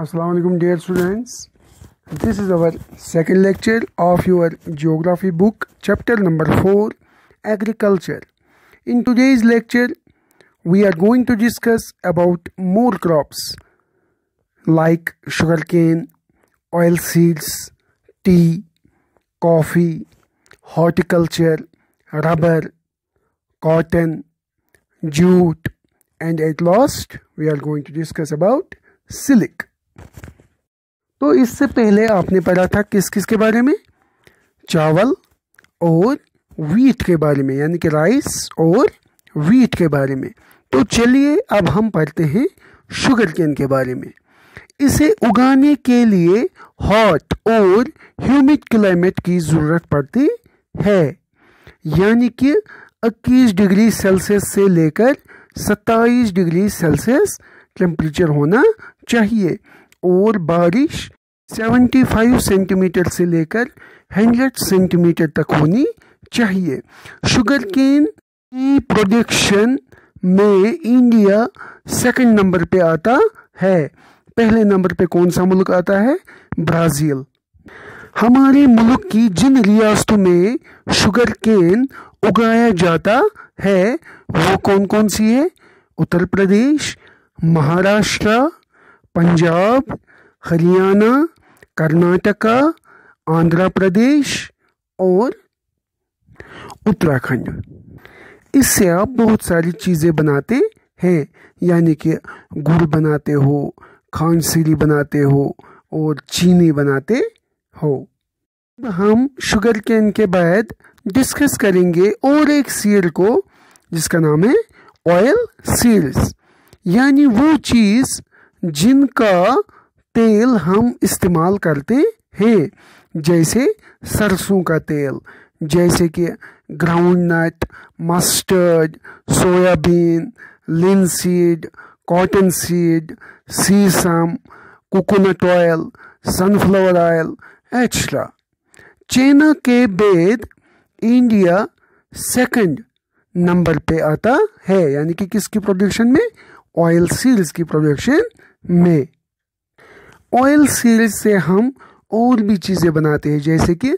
Assalamu alaikum dear students. This is our second lecture of your geography book chapter number 4 agriculture. In today's lecture we are going to discuss about more crops like sugarcane, oil seeds, tea, coffee, horticulture, rubber, cotton, jute and at last we are going to discuss about silic. तो इससे पहले आपने पढ़ा था किस किस के बारे में चावल और वीट के बारे में यानी कि राइस और वीट के बारे में तो चलिए अब हम पढ़ते हैं शुगर केन के बारे में इसे उगाने के लिए हॉट और ह्यूमिड क्लाइमेट की ज़रूरत पड़ती है यानी कि 21 डिग्री सेल्सियस से लेकर 27 डिग्री सेल्सियस टेम्परेचर होना चाहिए और बारिश 75 सेंटीमीटर से लेकर 100 सेंटीमीटर तक होनी चाहिए शुगर केन की प्रोडक्शन में इंडिया सेकंड नंबर पे आता है पहले नंबर पे कौन सा मुल्क आता है ब्राज़ील हमारे मुल्क की जिन रियासतों में शुगर केन उगाया जाता है वो कौन कौन सी है उत्तर प्रदेश महाराष्ट्र पंजाब हरियाणा कर्नाटका आंध्र प्रदेश और उत्तराखंड इससे आप बहुत सारी चीज़ें बनाते हैं यानी कि गुड़ बनाते हो खांसीरी बनाते हो और चीनी बनाते हो हम शुगर कैन के बाद डिस्कस करेंगे और एक सील को जिसका नाम है ऑयल सील्स यानी वो चीज़ जिनका तेल हम इस्तेमाल करते हैं जैसे सरसों का तेल जैसे कि groundnut mustard soybean linseed cottonseed sesame coconut oil sunflower oil extra China के बाद इंडिया सेकंड नंबर पे आता है यानी कि किसकी प्रोडक्शन में ऑयल सीड्स की प्रोडक्शन में ऑयल सीड से हम और भी चीज़ें बनाते हैं जैसे कि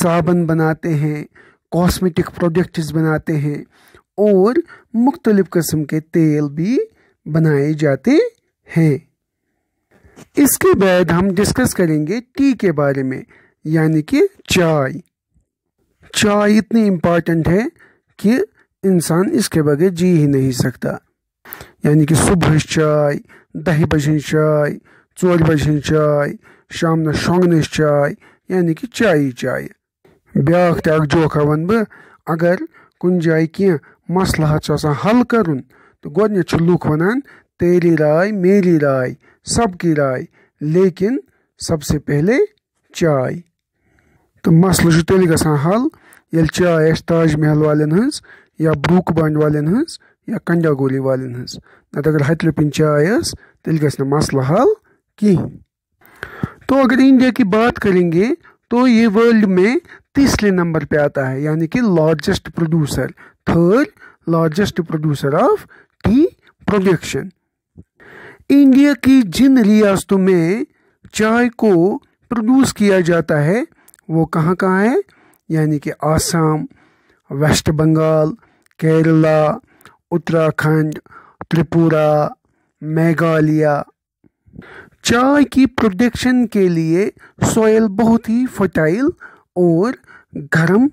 साबन बनाते हैं कॉस्मेटिक प्रोडक्ट्स बनाते हैं और मुख्तलिफ़ कस्म के तेल भी बनाए जाते हैं इसके बाद हम डिस्कस करेंगे टी के बारे में यानी कि चाय चाय इतनी इम्पॉर्टेंट है कि इंसान इसके बगैर जी ही नहीं सकता यानी कि सुबह चाय دَہہِ بَجہِ ہِنٛز چاے ژورِ بَجہِ ہِنٛز چاے شامنَس شۄنٛگنٕچ چاے یعنی کہِ چایی چایہِ بیٛاکھ تہِ اَکھ جوکھا وَنہٕ بہٕ اگر کُنہِ جایہِ کینٛہہ مَسلہٕ حظ چھُ آسان حل کَرُن تہٕ گۄڈنٮ۪تھ چھِ لُکھ وَنان تیری راے میری راے سب کی راے لیکِن سب سے پہلے چاے تہٕ مَسلہٕ چھُ تیٚلہِ گژھان حل ییٚلہِ چاے آسہِ تاج محل والٮ۪ن ہٕنٛز یا بروک بانٛڈ والٮ۪ن ہٕنٛز या کَنڈیا گولی والٮ۪ن ہٕنٛز نَتہٕ اگر ہَتہِ رۄپیِن چاے ٲس تیٚلہِ گژھِ نہٕ مسلہٕ حل इंडिया की बात करेंगे तो ये वर्ल्ड में तीसरे नंबर पे आता है यानी कि largest producer third largest producer of tea production India की जिन रियासतों में चाय को प्रोड्यूस किया जाता है वो कहाँ कहाँ है यानी कि आसाम वेस्ट बंगाल केरला उत्तराखंड त्रिपुरा मेघालय चाय की प्रोडक्शन के लिए सोयल बहुत ही फर्टाइल और गर्म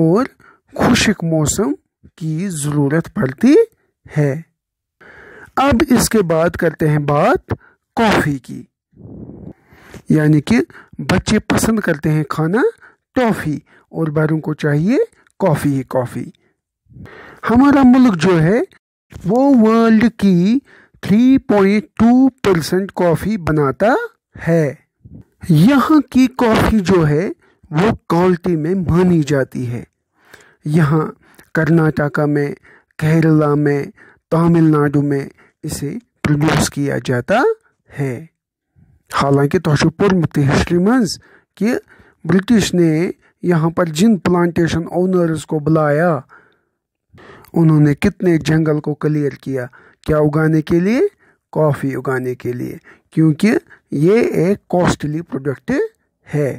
और खुशक मौसम की ज़रूरत पड़ती है अब इसके बाद करते हैं बात कॉफ़ी की यानी कि बच्चे पसंद करते हैं खाना टॉफ़ी और बड़ों को चाहिए कॉफ़ी ही कॉफ़ी हमारा मुल्क जो है वो वर्ल्ड की 3.2 परसेंट कॉफ़ी बनाता है यहाँ की कॉफ़ी जो है वो क्वालिटी में मानी जाती है यहाँ कर्नाटका में केरला में तमिलनाडु में इसे प्रोड्यूस किया जाता है हालांकि तोशपुर हिस्ट्री मंज कि ब्रिटिश ने यहाँ पर जिन प्लांटेशन ओनर्स को बुलाया उन्होंने कितने जंगल को क्लियर किया क्या उगाने के लिए कॉफ़ी उगाने के लिए क्योंकि ये एक कॉस्टली प्रोडक्ट है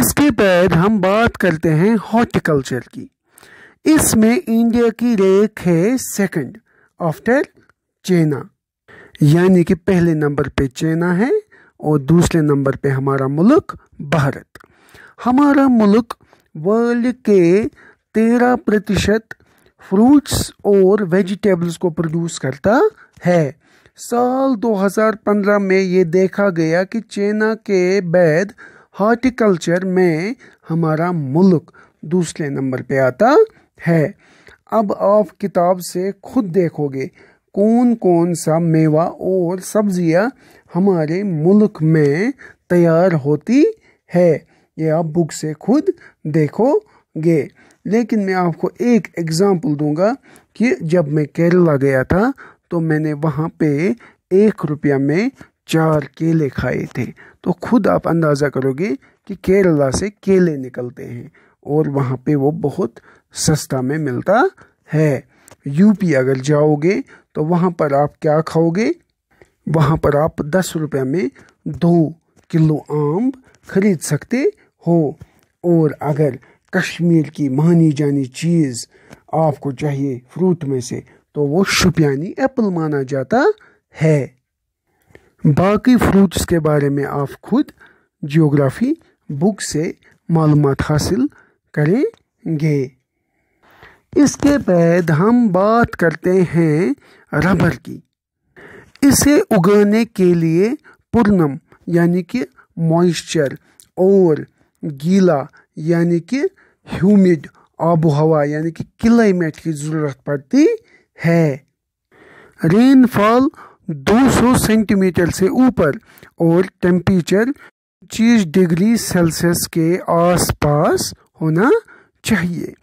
इसके बाद हम बात करते हैं हॉर्टिकल्चर की इसमें इंडिया की रेख है सेकंड आफ्टर चाइना यानी कि पहले नंबर पे चाइना है और दूसरे नंबर पे हमारा मुल्क भारत हमारा मुल्क वर्ल्ड के तेरह प्रतिशत फ्रूट्स और वेजिटेबल्स को प्रोड्यूस करता है साल 2015 में ये देखा गया कि चाइना के बाद हार्टिकल्चर में हमारा मुल्क दूसरे नंबर पे आता है अब आप किताब से खुद देखोगे कौन कौन सा मेवा और सब्जियां हमारे मुल्क में तैयार होती है ये आप बुक से खुद देखोगे लेकिन मैं आपको एक एग्ज़ाम्पल दूंगा कि जब मैं केरला गया था तो मैंने वहाँ पे एक रुपया में चार केले खाए थे तो खुद आप अंदाज़ा करोगे कि केरला से केले निकलते हैं और वहाँ पे वो बहुत सस्ता में मिलता है यूपी अगर जाओगे तो वहाँ पर आप क्या खाओगे वहाँ पर आप दस रुपये में दो किलो आम खरीद सकते हो और अगर कश्मीर की मानी जानी चीज़ आपको चाहिए फ्रूट में से तो वो शुपियानी एप्पल माना जाता है बाकी फ्रूट्स के बारे में आप खुद जियोग्राफी बुक से मालूम हासिल करेंगे इसके बाद हम बात करते हैं रबर की इसे उगाने के लिए पूर्णम यानी कि मॉइस्चर और गीला यानी कि ह्यूमिड आबो हवा यानी कि क्लाइमेट की ज़रूरत पड़ती है रेनफॉल 200 सेंटीमीटर से ऊपर और टेम्परेचर पच्चीस डिग्री सेल्सियस के आसपास होना चाहिए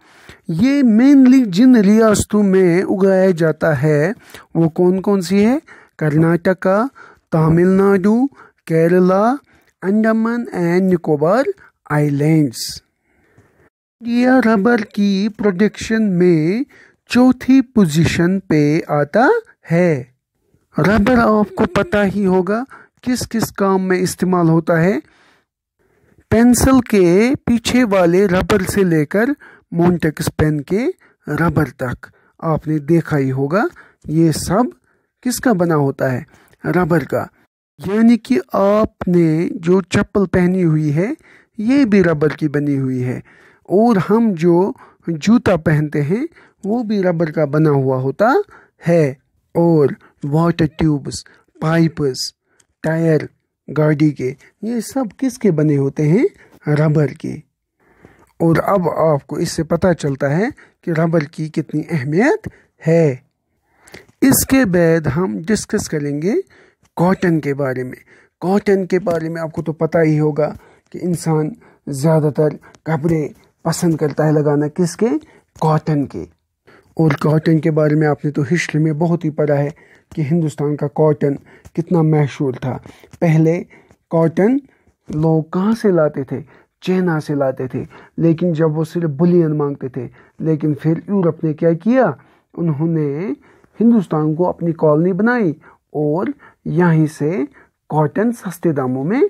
ये मेनली जिन रियासतों में उगाया जाता है वो कौन कौन सी है Karnataka Tamil Nadu Kerala Andaman and Nicobar islands India rubber की प्रोडक्शन में चौथी पोजीशन पे आता है रबर आपको पता ही होगा किस किस काम में इस्तेमाल होता है पेंसिल के पीछे वाले रबर से लेकर मोन्टेक्स पेन के रबर तक आपने देखा ही होगा ये सब किसका बना होता है रबर का यानी कि आपने जो चप्पल पहनी हुई है ये भी रबर की बनी हुई है और हम जो जूता पहनते हैं वो भी रबर का बना हुआ होता है और वाटर ट्यूब्स पाइप्स टायर गाड़ी के ये सब किसके बने होते हैं रबर के और अब आपको इससे पता चलता है कि रबर की कितनी अहमियत है इसके बाद हम डिस्कस करेंगे कॉटन के बारे में कॉटन के बारे में आपको तो पता ही होगा कि इंसान ज़्यादातर कपड़े पसंद करता है लगाना किसके कॉटन के और कॉटन के बारे में आपने तो हिस्ट्री में बहुत ही पढ़ा है कि हिंदुस्तान का कॉटन कितना मशहूर था पहले कॉटन लोग कहाँ से लाते थे चाइना से लाते थे लेकिन जब वो सिर्फ बुलियन मांगते थे लेकिन फिर यूरोप ने क्या किया उन्होंने हिंदुस्तान को अपनी कॉलोनी बनाई और यहीं से कॉटन सस्ते दामों में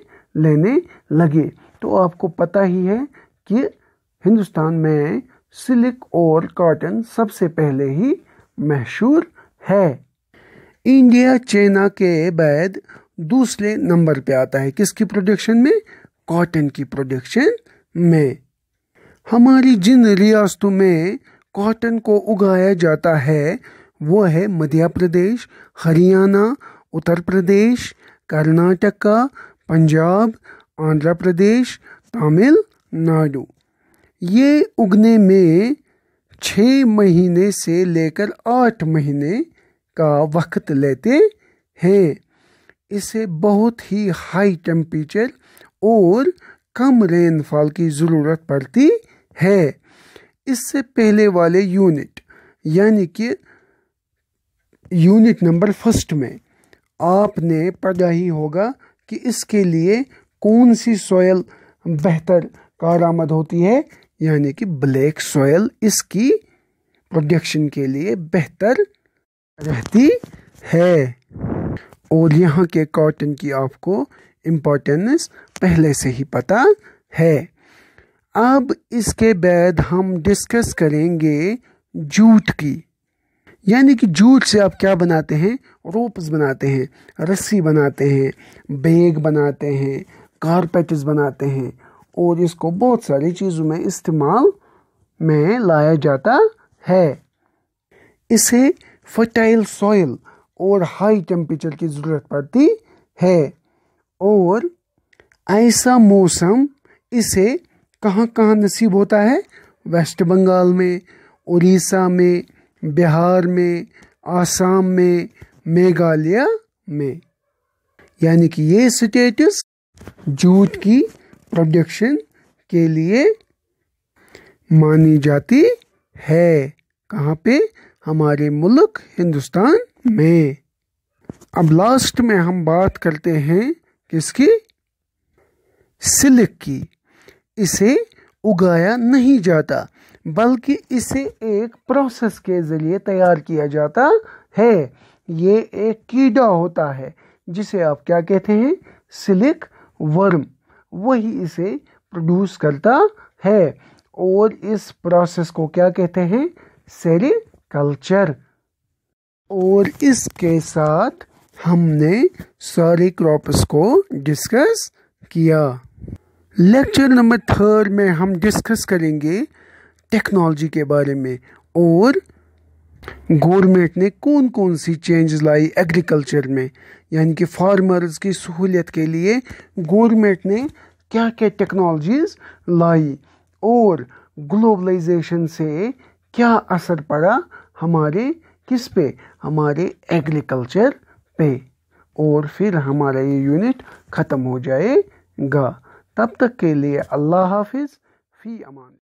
लेने लगे तो आपको पता ही है कि हिंदुस्तान में सिल्क और कॉटन सबसे पहले ही मशहूर है इंडिया चाइना के बाद दूसरे नंबर पे आता है किसकी प्रोडक्शन में कॉटन की प्रोडक्शन में हमारी जिन रियासतों में कॉटन को उगाया जाता है वो है मध्य प्रदेश हरियाणा उत्तर प्रदेश कर्नाटका पंजाब आंध्र प्रदेश तमिलनाडु ये उगने में छः महीने से लेकर आठ महीने का वक्त लेते हैं इसे बहुत ही हाई टेम्परेचर और कम रेनफॉल की ज़रूरत पड़ती है इससे पहले वाले यूनिट यानी कि यूनिट नंबर फर्स्ट में आपने पढ़ा ही होगा कि इसके लिए कौन सी सॉयल बेहतर कारामद होती है यानी कि ब्लैक सॉयल इसकी प्रोडक्शन के लिए बेहतर रहती है और यहाँ के कॉटन की आपको इम्पोर्टेंस पहले से ही पता है अब इसके बाद हम डिस्कस करेंगे जूट की यानी कि जूट से आप क्या बनाते हैं रोप्स बनाते हैं रस्सी बनाते हैं बैग बनाते हैं कारपेट्स बनाते हैं और इसको बहुत सारी चीज़ों में इस्तेमाल में लाया जाता है इसे फर्टाइल सॉइल और हाई टेम्परेचर की ज़रूरत पड़ती है और ऐसा मौसम इसे कहाँ कहाँ नसीब होता है वेस्ट बंगाल में उड़ीसा में बिहार में आसाम में मेघालय में यानी कि ये स्टेट्स जूट की प्रोडक्शन के लिए मानी जाती है कहाँ पे हमारे मुल्क हिंदुस्तान में अब लास्ट में हम बात करते हैं किसकी सिल्क की इसे उगाया नहीं जाता बल्कि इसे एक प्रोसेस के ज़रिए तैयार किया जाता है ये एक कीड़ा होता है जिसे आप क्या कहते हैं सिलिक वर्म वही इसे प्रोड्यूस करता है और इस प्रोसेस को क्या कहते हैं सेरिकल्चर और इसके साथ हमने सारे क्रॉप्स को डिस्कस किया लेक्चर नंबर थर्ड में हम डिस्कस करेंगे टेक्नोलॉजी के बारे में और गोरमेंट ने कौन कौन सी चेंजेस लाई एग्रीकल्चर में यानी कि फार्मर्स की सहूलियत के लिए गोरमेंट ने क्या क्या टेक्नोलॉजीज लाई और ग्लोबलाइजेशन से क्या असर पड़ा हमारे किस पे हमारे एग्रीकल्चर पे और फिर हमारा ये यूनिट ख़त्म हो जाएगा तब तक के लिए अल्लाह हाफिज़ फ़ी अमान